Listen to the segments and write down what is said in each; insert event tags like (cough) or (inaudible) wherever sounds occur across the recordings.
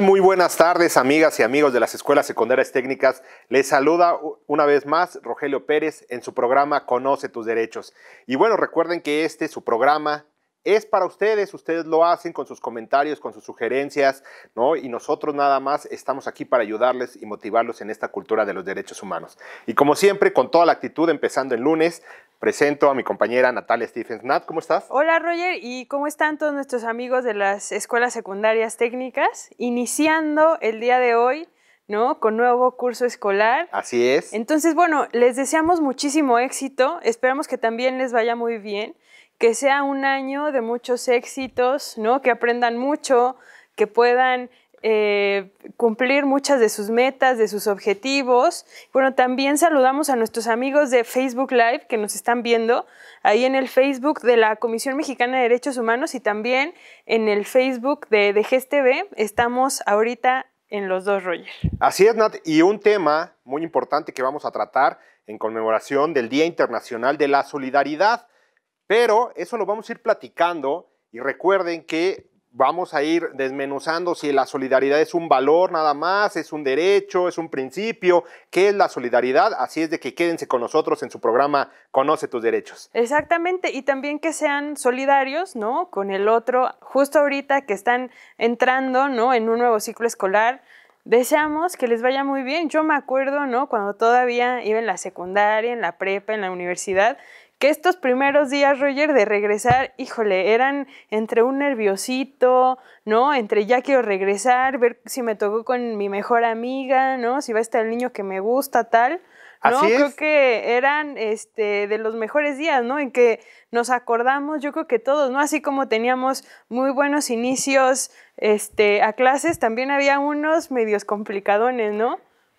Muy buenas tardes, amigas y amigos de las escuelas secundarias técnicas. Les saluda una vez más Rogelio Pérez en su programa Conoce tus derechos. Y bueno, recuerden que este, su programa, es para ustedes, ustedes lo hacen con sus comentarios, con sus sugerencias, ¿no? Y nosotros nada más estamos aquí para ayudarles y motivarlos en esta cultura de los derechos humanos. Y como siempre, con toda la actitud, empezando el lunes, Presento a mi compañera Natalia Stephens. Nat, ¿cómo estás? Hola Roger y ¿cómo están todos nuestros amigos de las escuelas secundarias técnicas? Iniciando el día de hoy, ¿no? Con nuevo curso escolar. Así es. Entonces, bueno, les deseamos muchísimo éxito, esperamos que también les vaya muy bien, que sea un año de muchos éxitos, ¿no? Que aprendan mucho, que puedan eh, cumplir muchas de sus metas, de sus objetivos. Bueno, también saludamos a nuestros amigos de Facebook Live que nos están viendo ahí en el Facebook de la Comisión Mexicana de Derechos Humanos y también en el Facebook de, de Estamos ahorita en los dos, Roger. Así es, Nat. Y un tema muy importante que vamos a tratar en conmemoración del Día Internacional de la Solidaridad. Pero eso lo vamos a ir platicando y recuerden que vamos a ir desmenuzando si la solidaridad es un valor nada más, es un derecho, es un principio, qué es la solidaridad. Así es de que quédense con nosotros en su programa Conoce tus derechos. Exactamente, y también que sean solidarios, ¿no? Con el otro, justo ahorita que están entrando, ¿no? En un nuevo ciclo escolar. Deseamos que les vaya muy bien. Yo me acuerdo, ¿no? Cuando todavía iba en la secundaria, en la prepa, en la universidad, que estos primeros días, Roger, de regresar, híjole, eran entre un nerviosito, ¿no? Entre ya quiero regresar, ver si me tocó con mi mejor amiga, ¿no? Si va a estar el niño que me gusta, tal. ¿no? Así Creo que eran este, de los mejores días, ¿no? En que nos acordamos, yo creo que todos, ¿no? Así como teníamos muy buenos inicios este, a clases, también había unos medios complicadones, ¿no?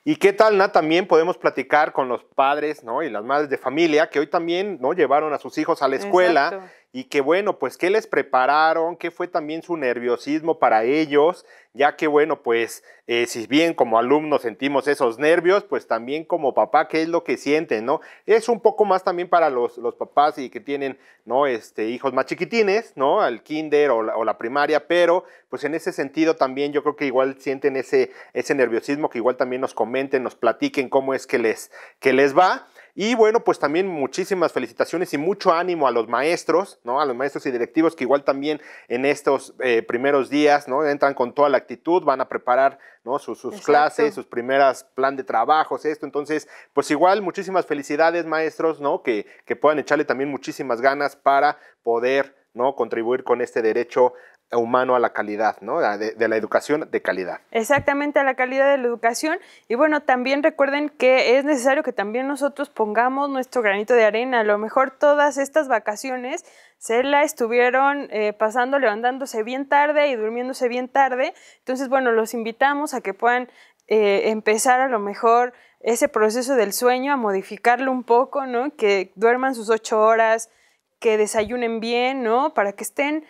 ¿Y qué tal, Nat, También podemos platicar con los padres, ¿no? Y las madres de familia que hoy también, ¿no? Llevaron a sus hijos a la escuela y que bueno, pues qué les prepararon, qué fue también su nerviosismo para ellos, ya que bueno, pues eh, si bien como alumnos sentimos esos nervios, pues también como papá, qué es lo que sienten, ¿no? Es un poco más también para los, papás y que tienen, ¿no? Este, hijos más chiquitines, ¿no? Al kinder o la, primaria, pero pues en ese sentido también yo creo que igual sienten ese, ese nerviosismo, que igual también nos comenten, nos platiquen cómo es que les, que les va. Y bueno, pues también muchísimas felicitaciones y mucho ánimo a los maestros, ¿no? A los maestros y directivos que igual también en estos eh, primeros días, ¿no? Entran con toda la actitud, van a preparar, ¿no? Sus, clases, sus primeras plan de trabajos, esto. Entonces, pues igual muchísimas felicidades, maestros, ¿no? Que, que puedan echarle también muchísimas ganas para poder ¿no? contribuir con este derecho humano a la calidad, ¿no? De, la educación de calidad. Exactamente, a la calidad de la educación. Y bueno, también recuerden que es necesario que también nosotros pongamos nuestro granito de arena. A lo mejor todas estas vacaciones se la estuvieron eh, pasando levantándose bien tarde y durmiéndose bien tarde. Entonces, bueno, los invitamos a que puedan eh, empezar a lo mejor ese proceso del sueño, a modificarlo un poco, ¿no? Que duerman sus ocho horas, que desayunen bien, ¿no? Para que estén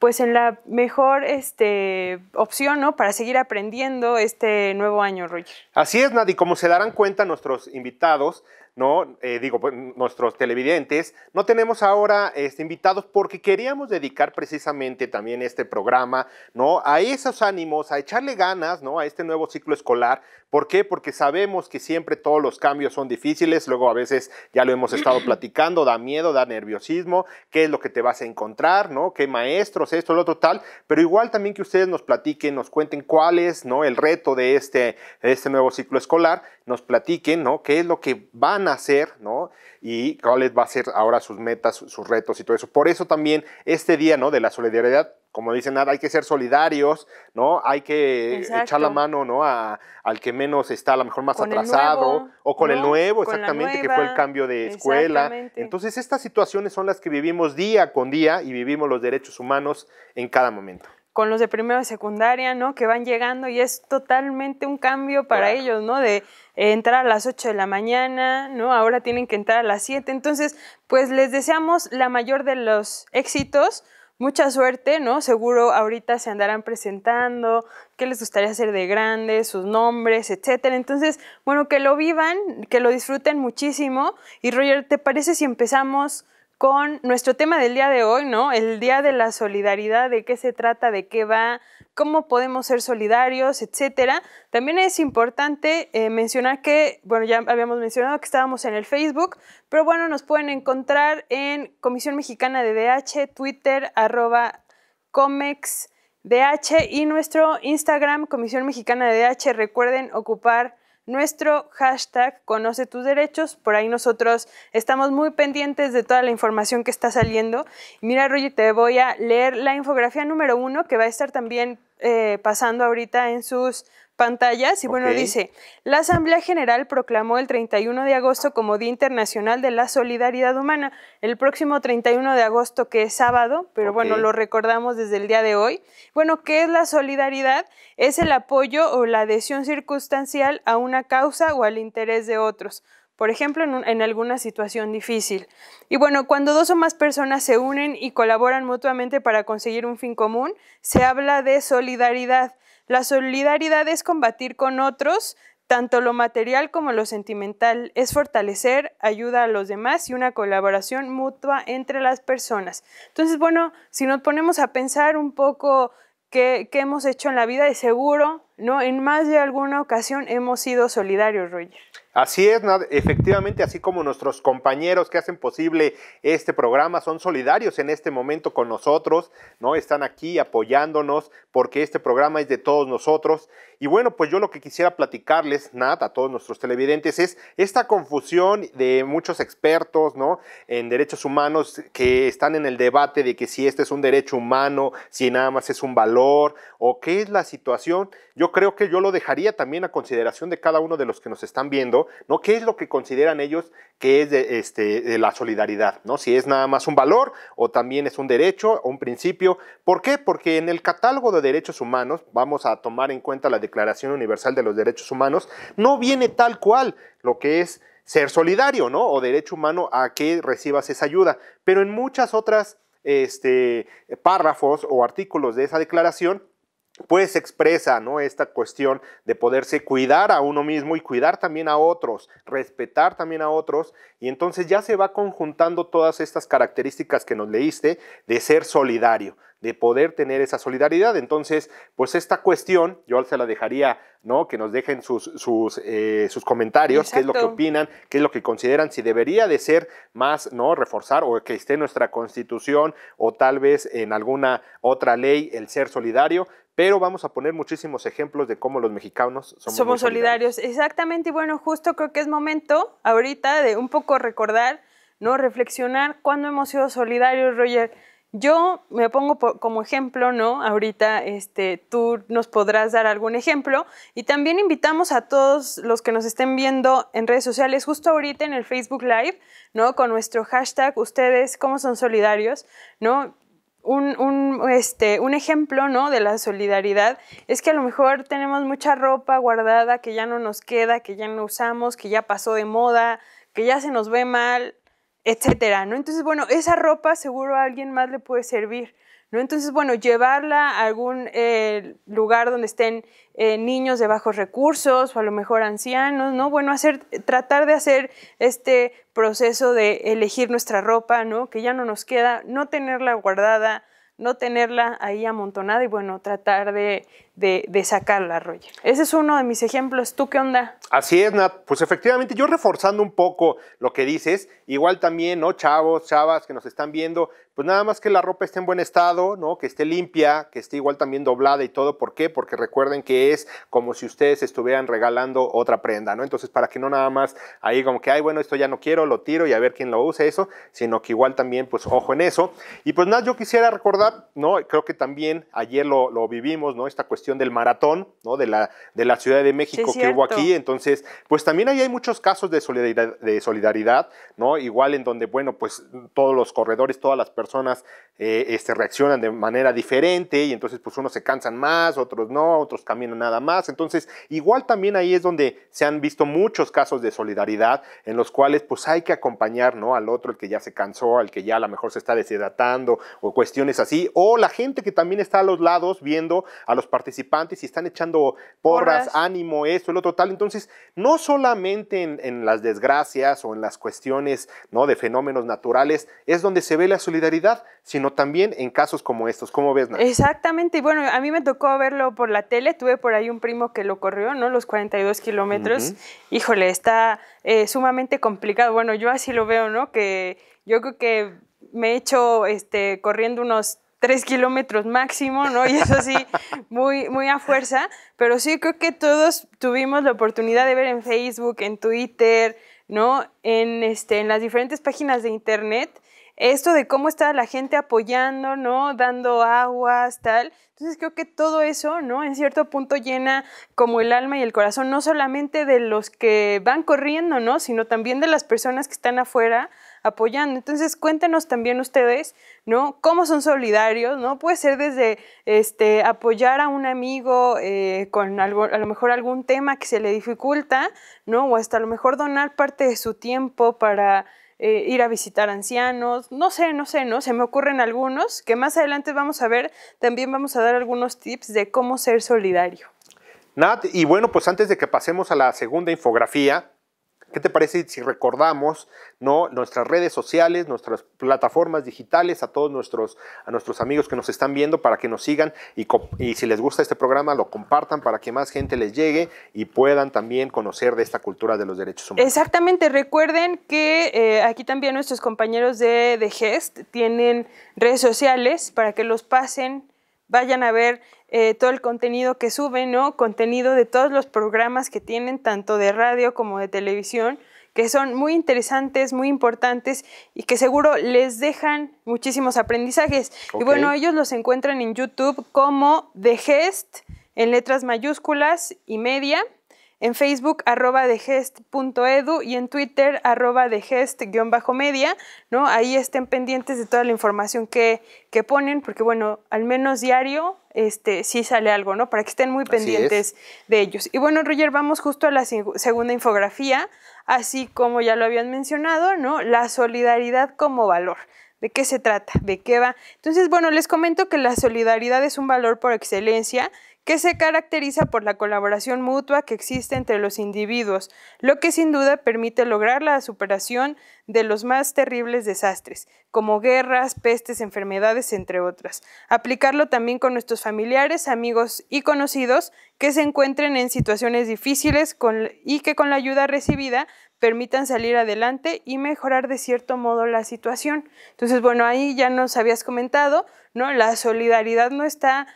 pues en la mejor este, opción ¿no? para seguir aprendiendo este nuevo año, Roger. Así es, Nadie. Como se darán cuenta nuestros invitados, ¿no? Eh, digo, pues, nuestros televidentes. No tenemos ahora este, invitados porque queríamos dedicar precisamente también este programa, ¿no? A esos ánimos, a echarle ganas, ¿no? A este nuevo ciclo escolar. ¿Por qué? Porque sabemos que siempre todos los cambios son difíciles, luego a veces ya lo hemos estado platicando, da miedo, da nerviosismo, qué es lo que te vas a encontrar, ¿no? ¿Qué maestros, esto, lo otro, tal? Pero igual también que ustedes nos platiquen, nos cuenten cuál es, ¿no? El reto de este, este nuevo ciclo escolar, nos platiquen, ¿no? ¿Qué es lo que van hacer, ¿no? Y cuáles va a ser ahora sus metas, sus retos y todo eso. Por eso también este día, ¿no? De la solidaridad, como dicen, hay que ser solidarios, ¿no? Hay que echar la mano, ¿no? al que menos está, a lo mejor más atrasado, o con el nuevo, exactamente, que fue el cambio de escuela. Entonces, estas situaciones son las que vivimos día con día y vivimos los derechos humanos en cada momento con los de primero y secundaria, ¿no? Que van llegando y es totalmente un cambio para ellos, ¿no? De eh, entrar a las 8 de la mañana, ¿no? Ahora tienen que entrar a las 7. Entonces, pues les deseamos la mayor de los éxitos. Mucha suerte, ¿no? Seguro ahorita se andarán presentando, qué les gustaría hacer de grandes, sus nombres, etcétera. Entonces, bueno, que lo vivan, que lo disfruten muchísimo. Y Roger, ¿te parece si empezamos con nuestro tema del día de hoy, ¿no? El día de la solidaridad, de qué se trata, de qué va, cómo podemos ser solidarios, etcétera. También es importante eh, mencionar que, bueno, ya habíamos mencionado que estábamos en el Facebook, pero bueno, nos pueden encontrar en Comisión Mexicana de DH, Twitter, arroba comex DH y nuestro Instagram, Comisión Mexicana de DH. Recuerden ocupar nuestro hashtag Conoce tus derechos. Por ahí nosotros estamos muy pendientes de toda la información que está saliendo. Mira, Roger, te voy a leer la infografía número uno que va a estar también eh, pasando ahorita en sus pantallas y bueno, dice, la Asamblea General proclamó el 31 de agosto como Día Internacional de la Solidaridad Humana, el próximo 31 de agosto que es sábado, pero bueno, lo recordamos desde el día de hoy. Bueno, ¿qué es la solidaridad? Es el apoyo o la adhesión circunstancial a una causa o al interés de otros por ejemplo, en, en, alguna situación difícil. Y bueno, cuando dos o más personas se unen y colaboran mutuamente para conseguir un fin común, se habla de solidaridad. La solidaridad es combatir con otros, tanto lo material como lo sentimental, es fortalecer, ayuda a los demás y una colaboración mutua entre las personas. Entonces, bueno, si nos ponemos a pensar un poco qué, hemos hecho en la vida, de seguro, ¿no? En más de alguna ocasión hemos sido solidarios, Roger. Así es, efectivamente, así como nuestros compañeros que hacen posible este programa son solidarios en este momento con nosotros, ¿no? Están aquí apoyándonos porque este programa es de todos nosotros. Y bueno, pues yo lo que quisiera platicarles, Nat, a todos nuestros televidentes, es esta confusión de muchos expertos, ¿no? En derechos humanos que están en el debate de que si este es un derecho humano, si nada más es un valor, o qué es la situación. Yo creo que yo lo dejaría también a consideración de cada uno de los que nos están viendo ¿no? ¿Qué es lo que consideran ellos que es este, la solidaridad, ¿no? Si es nada más un valor o también es un derecho, un principio. ¿Por qué? Porque en el catálogo de derechos humanos, vamos a tomar en cuenta la Declaración Universal de los Derechos Humanos, no viene tal cual lo que es ser solidario, ¿no? O derecho humano a que recibas esa ayuda. Pero en muchas otras este, párrafos o artículos de esa declaración pues expresa ¿no? esta cuestión de poderse cuidar a uno mismo y cuidar también a otros, respetar también a otros, y entonces ya se va conjuntando todas estas características que nos leíste de ser solidario, de poder tener esa solidaridad. Entonces, pues esta cuestión, yo se la dejaría, ¿no? Que nos dejen sus, sus, eh, sus comentarios, qué es lo que opinan, qué es lo que consideran, si debería de ser más, ¿no? Reforzar o que esté en nuestra constitución o tal vez en alguna otra ley el ser solidario, pero vamos a poner muchísimos ejemplos de cómo los mexicanos somos, somos solidarios. solidarios. Exactamente, y bueno, justo creo que es momento ahorita de un poco recordar, ¿no? Reflexionar cuándo hemos sido solidarios, Roger. Yo me pongo como ejemplo, ¿no? Ahorita este, tú nos podrás dar algún ejemplo y también invitamos a todos los que nos estén viendo en redes sociales, justo ahorita en el Facebook Live, ¿no? Con nuestro hashtag, ustedes, ¿cómo son solidarios? ¿No? Un, este, un, ejemplo ¿no? de la solidaridad es que a lo mejor tenemos mucha ropa guardada que ya no nos queda, que ya no usamos, que ya pasó de moda, que ya se nos ve mal, etcétera, ¿no? Entonces, bueno, esa ropa seguro a alguien más le puede servir, ¿no? Entonces, bueno, llevarla a algún eh, lugar donde estén eh, niños de bajos recursos o a lo mejor ancianos, ¿no? Bueno, hacer, tratar de hacer este proceso de elegir nuestra ropa, ¿no? Que ya no nos queda, no tenerla guardada, no tenerla ahí amontonada y bueno, tratar de, de, la sacarla, Ese es uno de mis ejemplos. ¿Tú qué onda? Así es, Nat. Pues efectivamente, yo reforzando un poco lo que dices, igual también, ¿no? Chavos, chavas que nos están viendo, pues nada más que la ropa esté en buen estado, ¿no? Que esté limpia, que esté igual también doblada y todo. ¿Por qué? Porque recuerden que es como si ustedes estuvieran regalando otra prenda, ¿no? Entonces, para que no nada más ahí como que, ay, bueno, esto ya no quiero, lo tiro y a ver quién lo usa, eso, sino que igual también, pues, ojo en eso. Y pues nada, yo quisiera recordar, ¿no? Creo que también ayer lo, vivimos, ¿no? Esta cuestión del maratón, ¿no? De la, de la Ciudad de México que hubo aquí. Entonces, pues también ahí hay muchos casos de solidaridad, de solidaridad, ¿no? Igual en donde, bueno, pues todos los corredores, todas las personas, personas eh, este, reaccionan de manera diferente y entonces pues unos se cansan más, otros no, otros caminan nada más. Entonces igual también ahí es donde se han visto muchos casos de solidaridad en los cuales pues hay que acompañar ¿no? al otro, el que ya se cansó, al que ya a lo mejor se está deshidratando o cuestiones así, o la gente que también está a los lados viendo a los participantes y están echando porras, ánimo, esto, el otro tal. Entonces no solamente en, en las desgracias o en las cuestiones ¿no? de fenómenos naturales es donde se ve la solidaridad, sino también en casos como estos. ¿Cómo ves, Exactamente, y bueno, a mí me tocó verlo por la tele, tuve por ahí un primo que lo corrió, ¿no? Los 42 kilómetros. Híjole, está eh, sumamente complicado. Bueno, yo así lo veo, ¿no? Que yo creo que me he hecho este, corriendo unos tres kilómetros máximo, ¿no? Y eso sí, (laughs) muy, muy a fuerza. Pero sí, creo que todos tuvimos la oportunidad de ver en Facebook, en Twitter, ¿no? En, este, en las diferentes páginas de Internet esto de cómo está la gente apoyando, ¿no? Dando aguas, tal. Entonces creo que todo eso, ¿no? En cierto punto llena como el alma y el corazón, no solamente de los que van corriendo, ¿no? Sino también de las personas que están afuera apoyando. Entonces cuéntenos también ustedes, ¿no? ¿Cómo son solidarios, ¿no? Puede ser desde este, apoyar a un amigo eh, con a lo mejor algún tema que se le dificulta, ¿no? O hasta a lo mejor donar parte de su tiempo para eh, ir a visitar ancianos, no sé, no sé, ¿no? Se me ocurren algunos que más adelante vamos a ver, también vamos a dar algunos tips de cómo ser solidario. Nat, y bueno, pues antes de que pasemos a la segunda infografía, ¿Qué te parece si recordamos ¿no? nuestras redes sociales, nuestras plataformas digitales, a todos nuestros, a nuestros amigos que nos están viendo para que nos sigan y, si les gusta este programa lo compartan para que más gente les llegue y puedan también conocer de esta cultura de los derechos humanos? Exactamente, recuerden que eh, aquí también nuestros compañeros de, de GEST tienen redes sociales para que los pasen vayan a ver eh, todo el contenido que suben, ¿no? Contenido de todos los programas que tienen, tanto de radio como de televisión, que son muy interesantes, muy importantes y que seguro les dejan muchísimos aprendizajes. Y bueno, ellos los encuentran en YouTube como The Gest, en letras mayúsculas y media en Facebook arroba de gest.edu y en Twitter arroba de gest-media, ¿no? Ahí estén pendientes de toda la información que, que ponen, porque bueno, al menos diario este, sí sale algo, ¿no? Para que estén muy pendientes de ellos. Y bueno, Roger, vamos justo a la segunda infografía, así como ya lo habían mencionado, ¿no? La solidaridad como valor. ¿De qué se trata? ¿De qué va? Entonces, bueno, les comento que la solidaridad es un valor por excelencia que se caracteriza por la colaboración mutua que existe entre los individuos, lo que sin duda permite lograr la superación de los más terribles desastres, como guerras, pestes, enfermedades, entre otras. Aplicarlo también con nuestros familiares, amigos y conocidos que se encuentren en situaciones difíciles y que con la ayuda recibida permitan salir adelante y mejorar de cierto modo la situación. Entonces, bueno, ahí ya nos habías comentado, ¿no? La solidaridad no está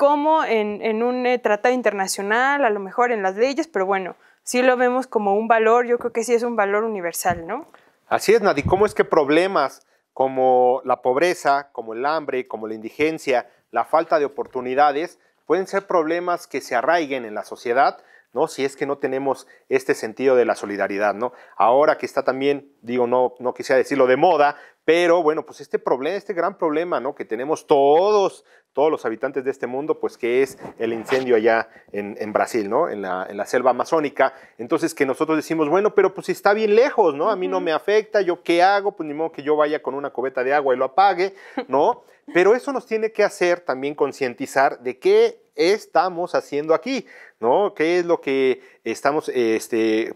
como en, un eh, tratado internacional, a lo mejor en las leyes, pero bueno, sí lo vemos como un valor, yo creo que sí es un valor universal, ¿no? Así es, Nadie, ¿cómo es que problemas como la pobreza, como el hambre, como la indigencia, la falta de oportunidades, pueden ser problemas que se arraiguen en la sociedad, ¿no? Si es que no tenemos este sentido de la solidaridad, ¿no? Ahora que está también, digo, no, no quisiera decirlo de moda, pero bueno, pues este problema, este gran problema, ¿no? Que tenemos todos, todos los habitantes de este mundo, pues que es el incendio allá en, Brasil, ¿no? En la, selva amazónica. Entonces que nosotros decimos, bueno, pero pues está bien lejos, ¿no? A mí no me afecta, ¿yo qué hago? Pues ni modo que yo vaya con una cubeta de agua y lo apague, ¿no? (laughs) Pero eso nos tiene que hacer también concientizar de que estamos haciendo aquí, ¿no? ¿Qué es lo que estamos este,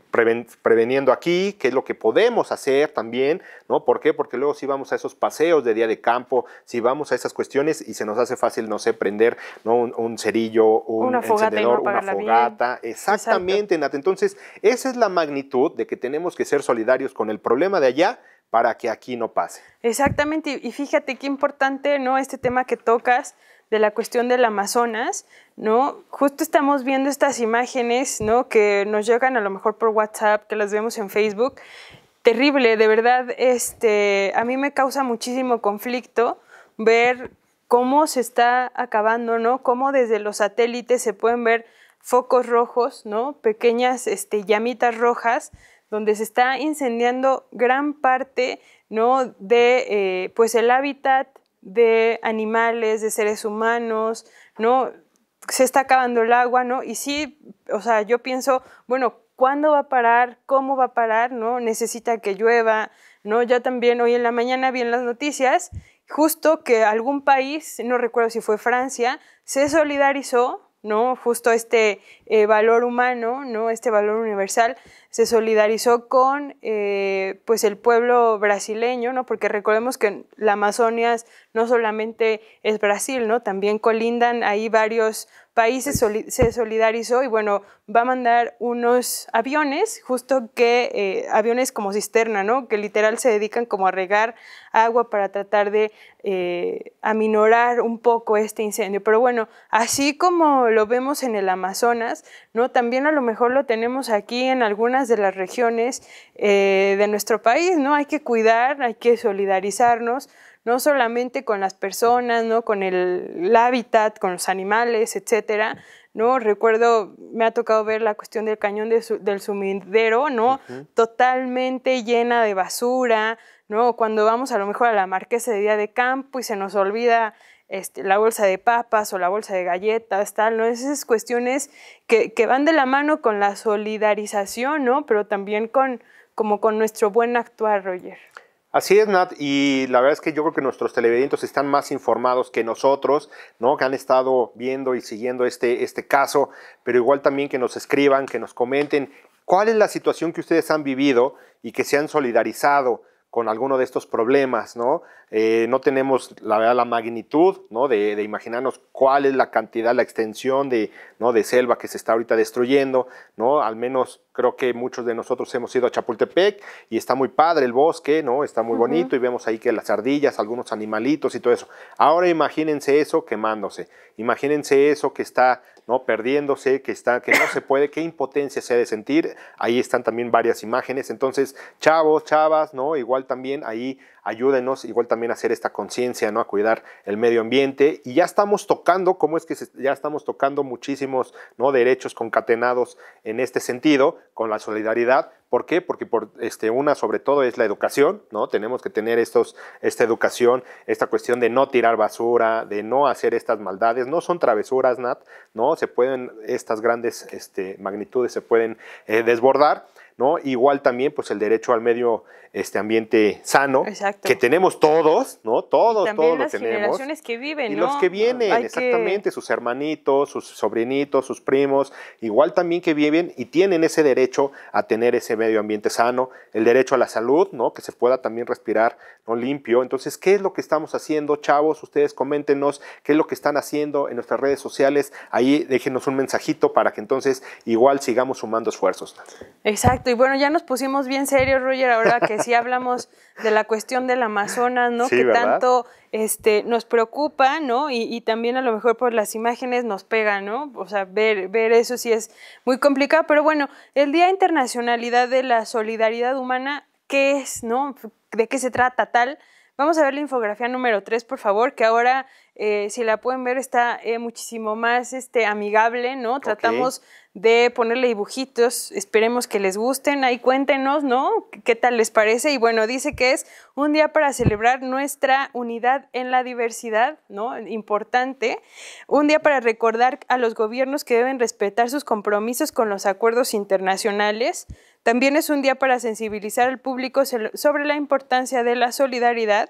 preveniendo aquí? ¿Qué es lo que podemos hacer también? ¿no? ¿Por qué? Porque luego si vamos a esos paseos de día de campo, si vamos a esas cuestiones y se nos hace fácil, no sé, prender ¿no? Un, cerillo, un encendedor, una fogata. Exactamente, Nata. Entonces, esa es la magnitud de que tenemos que ser solidarios con el problema de allá para que aquí no pase. Exactamente, y fíjate qué importante, ¿no? Este tema que tocas, de la cuestión del Amazonas, ¿no? Justo estamos viendo estas imágenes, ¿no? Que nos llegan a lo mejor por WhatsApp, que las vemos en Facebook. Terrible, de verdad, este, a mí me causa muchísimo conflicto ver cómo se está acabando, ¿no? Cómo desde los satélites se pueden ver focos rojos, ¿no? Pequeñas este, llamitas rojas, donde se está incendiando gran parte, ¿no? De, eh, pues, el hábitat, de animales, de seres humanos, ¿no? Se está acabando el agua, ¿no? Y sí, o sea, yo pienso, bueno, ¿cuándo va a parar? ¿Cómo va a parar? ¿No? Necesita que llueva, ¿no? Ya también hoy en la mañana vi en las noticias justo que algún país, no recuerdo si fue Francia, se solidarizó ¿no? Justo este eh, valor humano, ¿no? Este valor universal se solidarizó con, eh, pues, el pueblo brasileño, Porque recordemos que la Amazonia no solamente es Brasil, ¿no? También colindan ahí varios País se solidarizó y bueno, va a mandar unos aviones, justo que eh, aviones como cisterna, ¿no? Que literal se dedican como a regar agua para tratar de eh, aminorar un poco este incendio. Pero bueno, así como lo vemos en el Amazonas, ¿no? También a lo mejor lo tenemos aquí en algunas de las regiones eh, de nuestro país, ¿no? Hay que cuidar, hay que solidarizarnos, no solamente con las personas, ¿no? con el, hábitat, con los animales, etcétera, ¿no? Recuerdo, me ha tocado ver la cuestión del cañón del sumidero, ¿no? Totalmente llena de basura, ¿no? Cuando vamos a lo mejor a la marquesa de día de campo y se nos olvida este, la bolsa de papas o la bolsa de galletas, tal, ¿no? Esas cuestiones que, van de la mano con la solidarización, ¿no? Pero también con, como con nuestro buen actuar, Roger. Así es, Nat, y la verdad es que yo creo que nuestros televidentes están más informados que nosotros, ¿no? Que han estado viendo y siguiendo este, este caso, pero igual también que nos escriban, que nos comenten cuál es la situación que ustedes han vivido y que se han solidarizado con alguno de estos problemas, ¿no? Eh, no tenemos, la verdad, la magnitud, ¿no? De, imaginarnos cuál es la cantidad, la extensión de, ¿no? de selva que se está ahorita destruyendo, ¿no? Al menos creo que muchos de nosotros hemos ido a Chapultepec y está muy padre el bosque, ¿no? Está muy bonito y vemos ahí que las ardillas, algunos animalitos y todo eso. Ahora imagínense eso quemándose, imagínense eso que está, ¿no? Perdiéndose, que está, que no se puede, qué impotencia se ha de sentir. Ahí están también varias imágenes. Entonces, chavos, chavas, ¿no? Igual también ahí ayúdenos, igual también a hacer esta conciencia, ¿no? A cuidar el medio ambiente. Y ya estamos tocando, como es que ya estamos tocando muchísimos, ¿no? Derechos concatenados en este sentido, con la solidaridad, ¿Por qué? Porque por, este, una sobre todo es la educación, ¿no? Tenemos que tener estos, esta educación, esta cuestión de no tirar basura, de no hacer estas maldades, no son travesuras, Nat, ¿no? Se pueden, estas grandes este, magnitudes se pueden eh, desbordar. Igual también, pues el derecho al medio este ambiente sano, que tenemos todos, ¿no? Todos, todos tenemos. generaciones que viven, Y los que vienen, exactamente, sus hermanitos, sus sobrinitos, sus primos, igual también que viven y tienen ese derecho a tener ese medio ambiente sano, el derecho a la salud, ¿no? Que se pueda también respirar, ¿no? Limpio. Entonces, ¿qué es lo que estamos haciendo, chavos? Ustedes coméntenos qué es lo que están haciendo en nuestras redes sociales. Ahí déjenos un mensajito para que entonces igual sigamos sumando esfuerzos. Exacto y bueno, ya nos pusimos bien serios, Roger, ahora que sí hablamos de la cuestión del Amazonas, ¿no? que tanto este, nos preocupa, ¿no? Y, y, también a lo mejor por las imágenes nos pega, ¿no? O sea, ver, ver eso sí es muy complicado, pero bueno, el Día Internacionalidad de la Solidaridad Humana, ¿qué es, no? ¿De qué se trata tal? Vamos a ver la infografía número 3, por favor, que ahora, eh, si la pueden ver, está eh, muchísimo más este, amigable, ¿no? Tratamos de ponerle dibujitos, esperemos que les gusten, ahí cuéntenos, ¿no? ¿Qué tal les parece? Y bueno, dice que es un día para celebrar nuestra unidad en la diversidad, ¿no? Importante. Un día para recordar a los gobiernos que deben respetar sus compromisos con los acuerdos internacionales también es un día para sensibilizar al público sobre la importancia de la solidaridad.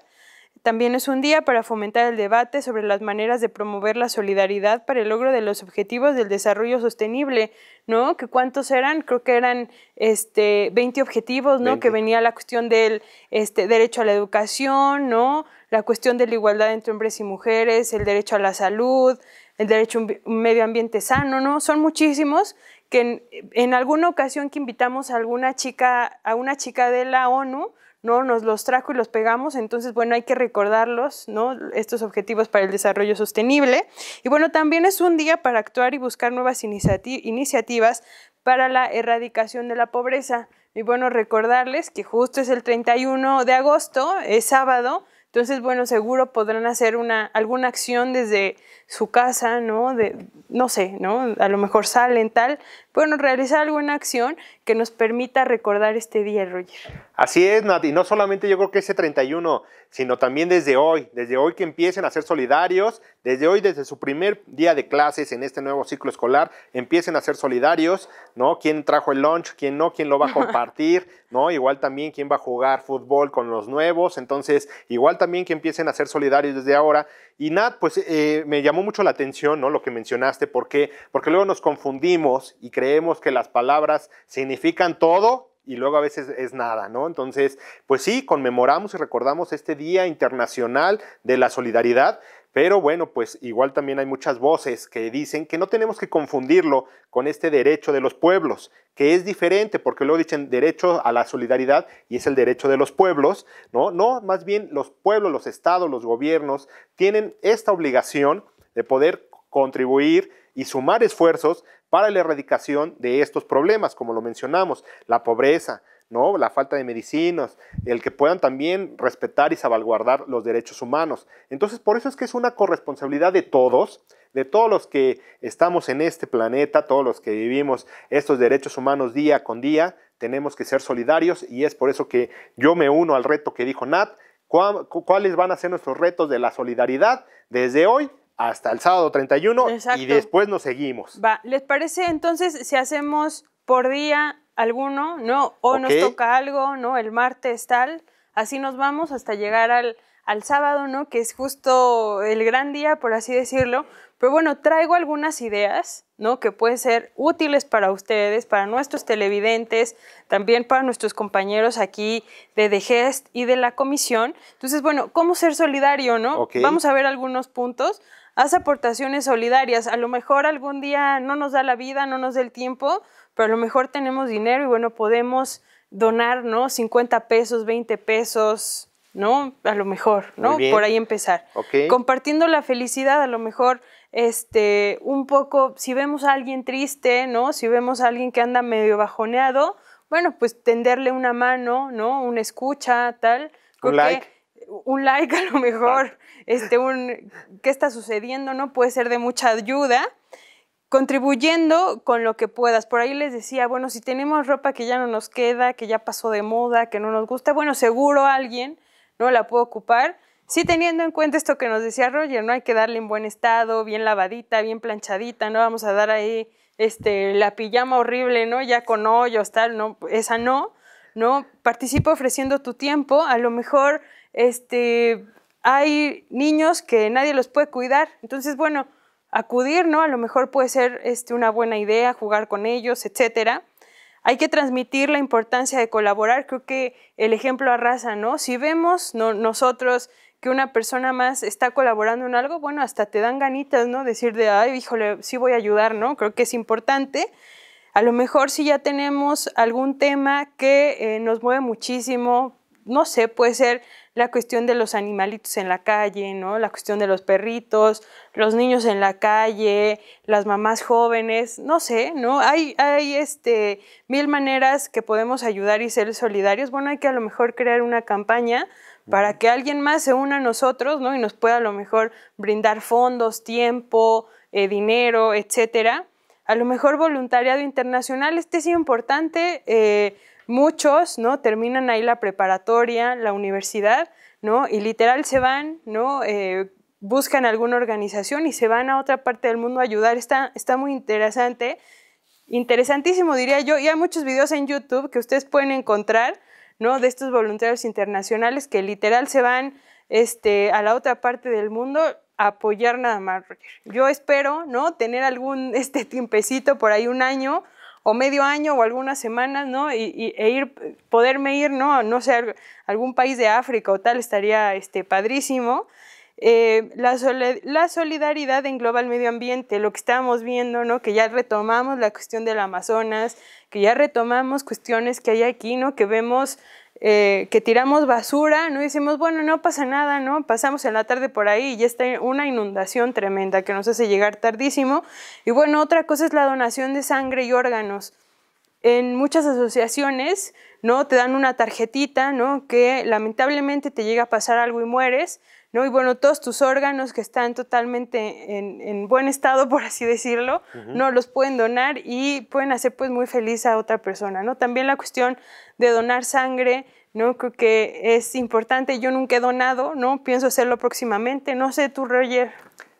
También es un día para fomentar el debate sobre las maneras de promover la solidaridad para el logro de los objetivos del desarrollo sostenible, ¿no? Que cuántos eran, creo que eran este 20 objetivos, ¿no? Que venía la cuestión del este, derecho a la educación, ¿no? La cuestión de la igualdad entre hombres y mujeres, el derecho a la salud, el derecho a un medio ambiente sano, ¿no? Son muchísimos que en, alguna ocasión que invitamos a alguna chica, a una chica de la ONU, ¿no? Nos los trajo y los pegamos, entonces, bueno, hay que recordarlos, ¿no? Estos objetivos para el desarrollo sostenible. Y bueno, también es un día para actuar y buscar nuevas iniciativas para la erradicación de la pobreza. Y bueno, recordarles que justo es el 31 de agosto, es sábado, entonces, bueno, seguro podrán hacer una, alguna acción desde su casa, ¿no? De, no sé, ¿no? A lo mejor salen tal, bueno, realizar alguna acción que nos permita recordar este día, Roger. Así es, Nat, y no solamente yo creo que ese 31, sino también desde hoy, desde hoy que empiecen a ser solidarios, desde hoy, desde su primer día de clases en este nuevo ciclo escolar, empiecen a ser solidarios, ¿no? ¿Quién trajo el lunch? ¿Quién no? ¿Quién lo va a (laughs) compartir? ¿No? Igual también quién va a jugar fútbol con los nuevos, entonces igual también que empiecen a ser solidarios desde ahora. Y Nat, pues eh, me llamó mucho la atención, ¿no? Lo que mencionaste, ¿por qué? Porque luego nos confundimos y creemos creemos que las palabras significan todo y luego a veces es nada, ¿no? Entonces, pues sí, conmemoramos y recordamos este Día Internacional de la Solidaridad, pero bueno, pues igual también hay muchas voces que dicen que no tenemos que confundirlo con este derecho de los pueblos, que es diferente, porque luego dicen derecho a la solidaridad y es el derecho de los pueblos, ¿no? No, más bien los pueblos, los estados, los gobiernos tienen esta obligación de poder contribuir y sumar esfuerzos para la erradicación de estos problemas, como lo mencionamos, la pobreza, ¿no? la falta de medicinas, el que puedan también respetar y salvaguardar los derechos humanos. Entonces, por eso es que es una corresponsabilidad de todos, de todos los que estamos en este planeta, todos los que vivimos estos derechos humanos día con día, tenemos que ser solidarios y es por eso que yo me uno al reto que dijo Nat, cuáles van a ser nuestros retos de la solidaridad desde hoy hasta el sábado 31 y después nos seguimos. Va, ¿les parece entonces si hacemos por día alguno, no? O nos toca algo, ¿no? El martes tal, así nos vamos hasta llegar al, al sábado, ¿no? Que es justo el gran día, por así decirlo. Pero bueno, traigo algunas ideas, ¿no? Que pueden ser útiles para ustedes, para nuestros televidentes, también para nuestros compañeros aquí de The Gest y de la comisión. Entonces, bueno, ¿cómo ser solidario, no? Vamos a ver algunos puntos haz aportaciones solidarias. A lo mejor algún día no nos da la vida, no nos da el tiempo, pero a lo mejor tenemos dinero y bueno, podemos donar, ¿no? 50 pesos, 20 pesos, ¿no? A lo mejor, ¿no? Por ahí empezar. Compartiendo la felicidad, a lo mejor, este, un poco, si vemos a alguien triste, ¿no? Si vemos a alguien que anda medio bajoneado, bueno, pues tenderle una mano, ¿no? Una escucha, tal. Un like un like a lo mejor, este, un, qué está sucediendo, ¿no? Puede ser de mucha ayuda, contribuyendo con lo que puedas. Por ahí les decía, bueno, si tenemos ropa que ya no nos queda, que ya pasó de moda, que no nos gusta, bueno, seguro alguien, ¿no? La puede ocupar. Sí, teniendo en cuenta esto que nos decía Roger, ¿no? Hay que darle en buen estado, bien lavadita, bien planchadita, no vamos a dar ahí este, la pijama horrible, ¿no? Ya con hoyos, tal, no, esa no, ¿no? Participa ofreciendo tu tiempo, a lo mejor este, hay niños que nadie los puede cuidar. Entonces, bueno, acudir, ¿no? A lo mejor puede ser este, una buena idea, jugar con ellos, etcétera. Hay que transmitir la importancia de colaborar. Creo que el ejemplo arrasa, ¿no? Si vemos no, nosotros que una persona más está colaborando en algo, bueno, hasta te dan ganitas, ¿no? Decir de, ay, híjole, sí voy a ayudar, ¿no? Creo que es importante. A lo mejor si ya tenemos algún tema que eh, nos mueve muchísimo, no sé, puede ser la cuestión de los animalitos en la calle, ¿no? La cuestión de los perritos, los niños en la calle, las mamás jóvenes, no sé, ¿no? Hay, hay este, mil maneras que podemos ayudar y ser solidarios. Bueno, hay que a lo mejor crear una campaña para que alguien más se una a nosotros, ¿no? Y nos pueda a lo mejor brindar fondos, tiempo, eh, dinero, etcétera. A lo mejor voluntariado internacional, este es importante, eh, Muchos, ¿no? Terminan ahí la preparatoria, la universidad, Y literal se van, ¿no? Eh, buscan alguna organización y se van a otra parte del mundo a ayudar. Está, muy interesante, interesantísimo diría yo. Y hay muchos videos en YouTube que ustedes pueden encontrar, ¿no? De estos voluntarios internacionales que literal se van este, a la otra parte del mundo a apoyar nada más. Yo espero, ¿no? Tener algún (laughs) este tiempecito por ahí un año o medio año o algunas semanas, ¿no? Y, e ir, poderme ir, ¿no? No sé, algún país de África o tal, estaría este, padrísimo. Eh, la, la, solidaridad en global medio ambiente, lo que estamos viendo, ¿no? que ya retomamos la cuestión del Amazonas, que ya retomamos cuestiones que hay aquí, ¿no? que vemos eh, que tiramos basura, ¿no? Y decimos, bueno, no pasa nada, ¿no? Pasamos en la tarde por ahí y ya está una inundación tremenda que nos hace llegar tardísimo. Y bueno, otra cosa es la donación de sangre y órganos. En muchas asociaciones, ¿no? Te dan una tarjetita, ¿no? Que lamentablemente te llega a pasar algo y mueres, ¿no? Y bueno, todos tus órganos que están totalmente en, buen estado, por así decirlo, no los pueden donar y pueden hacer pues muy feliz a otra persona, ¿no? También la cuestión de donar sangre, ¿no? Creo que es importante, yo nunca he donado, ¿no? Pienso hacerlo próximamente, no sé tú, Roger.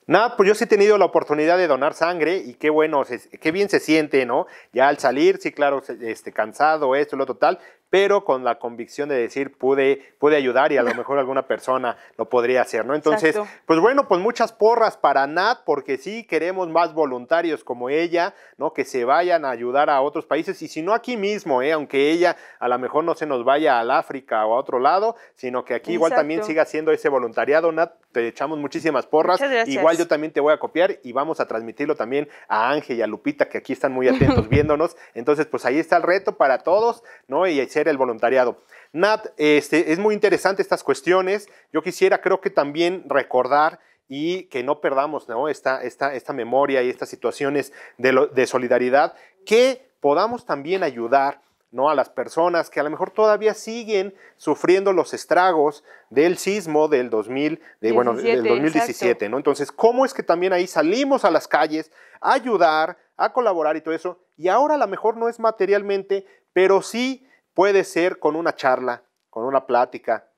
Nada, pues yo sí he tenido la oportunidad de donar sangre y qué bueno, qué bien se siente, ¿no? Ya al salir, sí, claro, este, cansado, esto, lo total, pero con la convicción de decir pude, ayudar y a lo (laughs) mejor alguna persona lo podría hacer, ¿no? Entonces, pues bueno, pues muchas porras para Nat, porque sí queremos más voluntarios como ella, ¿no? Que se vayan a ayudar a otros países y si no aquí mismo, ¿eh? Aunque ella a lo mejor no se nos vaya al África o a otro lado, sino que aquí igual también siga haciendo ese voluntariado, Nat, te echamos muchísimas porras. Igual yo también te voy a copiar y vamos a transmitirlo también a Ángel y a Lupita, que aquí están muy atentos (laughs) viéndonos. Entonces, pues ahí está el reto para todos, ¿no? Y el voluntariado. Nat, este, es muy interesante estas cuestiones. Yo quisiera, creo que también recordar y que no perdamos ¿no? Esta, esta, esta, memoria y estas situaciones de, de solidaridad, que podamos también ayudar ¿no? a las personas que a lo mejor todavía siguen sufriendo los estragos del sismo del 2000, de, bueno, del 2017, ¿no? Entonces, ¿cómo es que también ahí salimos a las calles a ayudar, a colaborar y todo eso? Y ahora a lo mejor no es materialmente, pero sí Puede ser con una charla, con una plática,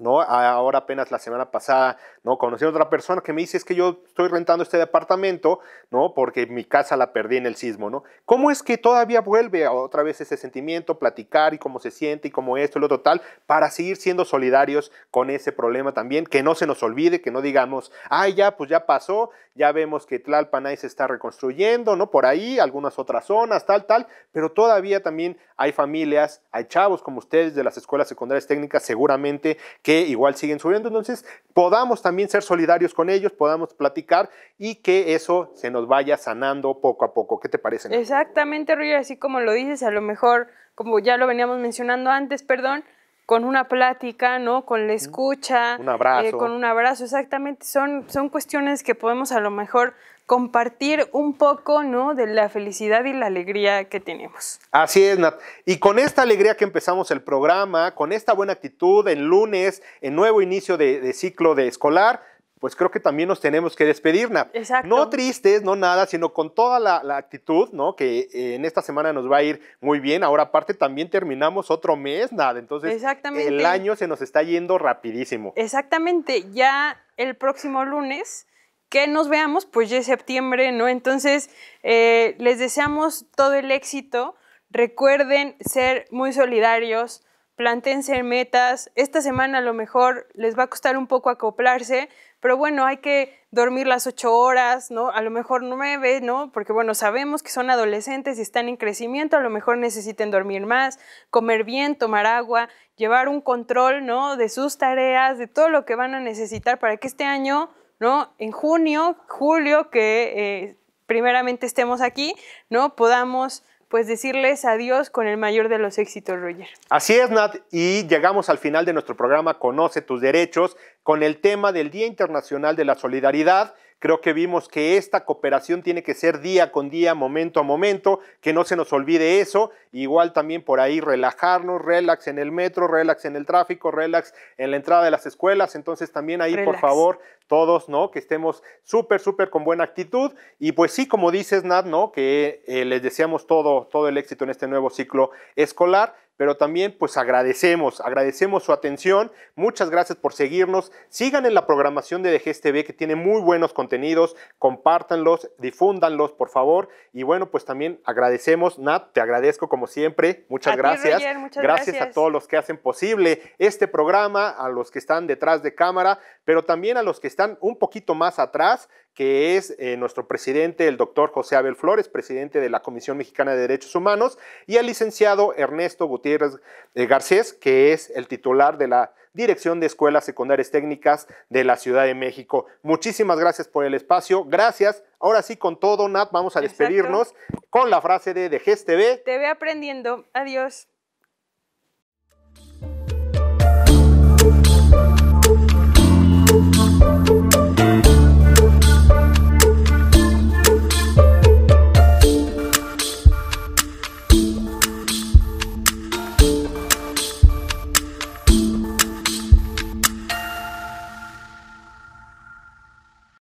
¿no? Ahora apenas la semana pasada, ¿no? Conocí a otra persona que me dice, es que yo estoy rentando este departamento, ¿no? Porque mi casa la perdí en el sismo, ¿no? ¿Cómo es que todavía vuelve otra vez ese sentimiento, platicar y cómo se siente y cómo esto y lo total, para seguir siendo solidarios con ese problema también, que no se nos olvide, que no digamos, ay, ya, pues ya pasó, ya vemos que Tlalpanay se está reconstruyendo, ¿no? Por ahí, algunas otras zonas, tal, tal, pero todavía también hay familias, hay chavos como ustedes de las escuelas secundarias técnicas seguramente, que igual siguen subiendo. Entonces, podamos también ser solidarios con ellos, podamos platicar y que eso se nos vaya sanando poco a poco. ¿Qué te parece? Exactamente, Roger, así como lo dices, a lo mejor, como ya lo veníamos mencionando antes, perdón, con una plática, ¿no? Con la escucha. Un abrazo. Eh, con un abrazo, exactamente. Son, son cuestiones que podemos a lo mejor compartir un poco, ¿no? De la felicidad y la alegría que tenemos. Así es, Nat. Y con esta alegría que empezamos el programa, con esta buena actitud, en lunes, en nuevo inicio de, de ciclo de escolar, pues creo que también nos tenemos que despedir, Nap. Exacto. No tristes, no nada, sino con toda la, actitud, ¿no? Que eh, en esta semana nos va a ir muy bien. Ahora, aparte, también terminamos otro mes, nada. Entonces, el año se nos está yendo rapidísimo. Exactamente. Ya el próximo lunes que nos veamos, pues ya es septiembre, ¿no? Entonces, eh, les deseamos todo el éxito. Recuerden ser muy solidarios, plantense metas. Esta semana a lo mejor les va a costar un poco acoplarse, pero bueno, hay que dormir las ocho horas, ¿no? A lo mejor nueve, ¿no? Porque bueno, sabemos que son adolescentes y están en crecimiento, a lo mejor necesiten dormir más, comer bien, tomar agua, llevar un control, ¿no? De sus tareas, de todo lo que van a necesitar para que este año, ¿no? En junio, julio, que eh, primeramente estemos aquí, ¿no? Podamos pues decirles adiós con el mayor de los éxitos, Roger. Así es, Nat, y llegamos al final de nuestro programa Conoce tus derechos con el tema del Día Internacional de la Solidaridad Creo que vimos que esta cooperación tiene que ser día con día, momento a momento, que no se nos olvide eso. Igual también por ahí relajarnos, relax en el metro, relax en el tráfico, relax en la entrada de las escuelas. Entonces también ahí, por favor, todos, ¿no? Que estemos súper, súper con buena actitud. Y pues sí, como dices, Nat, ¿no? Que eh, les deseamos todo, todo el éxito en este nuevo ciclo escolar pero también pues agradecemos, agradecemos su atención, muchas gracias por seguirnos, sigan en la programación de DGSTV que tiene muy buenos contenidos, compártanlos, difúndanlos por favor y bueno pues también agradecemos, Nat, te agradezco como siempre, muchas gracias, gracias a todos los que hacen posible este programa, a los que están detrás de cámara, pero también a los que están un poquito más atrás, que es eh, nuestro presidente, el doctor José Abel Flores, presidente de la Comisión Mexicana de Derechos Humanos, y el licenciado Ernesto Gutiérrez eh, Garcés, que es el titular de la Dirección de Escuelas Secundarias Técnicas de la Ciudad de México. Muchísimas gracias por el espacio, gracias. Ahora sí, con todo, Nat, vamos a despedirnos con la frase de GES este TV. Te ve aprendiendo. Adiós.